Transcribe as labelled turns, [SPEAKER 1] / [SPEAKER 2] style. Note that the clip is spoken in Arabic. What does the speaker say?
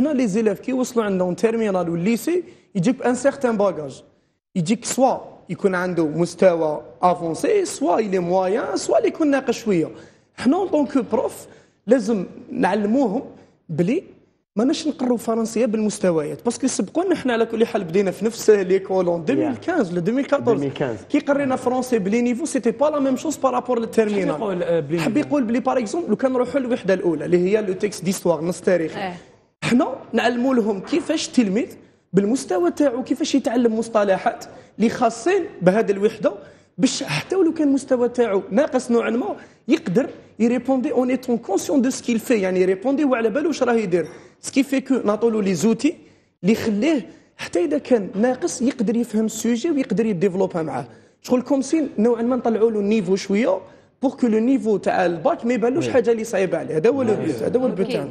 [SPEAKER 1] حنا لي زيليف كي يوصلوا عندهم تيرمينال والليسي يجيك ان سيغتان باجاج يجيك سوا يكون عنده مستوى افونسي سوا يلي موايان سوا اللي يكون ناقص شويه حنا اون طونك بروف لازم نعلموهم بلي ماناش نقروا فرنسيه بالمستويات باسكو سبقونا حنا على كل حال بدينا في نفس ليكول اون 2015 ل 2014 كي قرينا فرونسي بلي نيفو سيتي با لا ميم شوز بارابور للتيرمينال حب يقول بلي باغ اكزومبل لو كان نروحوا للوحده الاولى اللي هي لو تيكست ديستوار نص تاريخي حنا نعلموا لهم كيفاش التلميذ بالمستوى تاعو كيفاش يتعلم مصطلحات اللي خاصين بهذه الوحده باش حتى ولو كان المستوى تاعو ناقص نوعا ما يقدر يريبوندي اون ايتون كونسيون دو سكيل في يعني يريبوندي وعلى بالو واش راه يدير سكي في كو نعطولو لي زوتي اللي يخليه حتى اذا كان ناقص يقدر يفهم السوجي ويقدر يديفلوبها معاه شغل كوم سين نوعا ما نطلعوا له النيفو شويه بور كو لو نيفو تاع الباك ما يبانلوش حاجه اللي صعيبه عليه هذا هو لو هذا هو البوت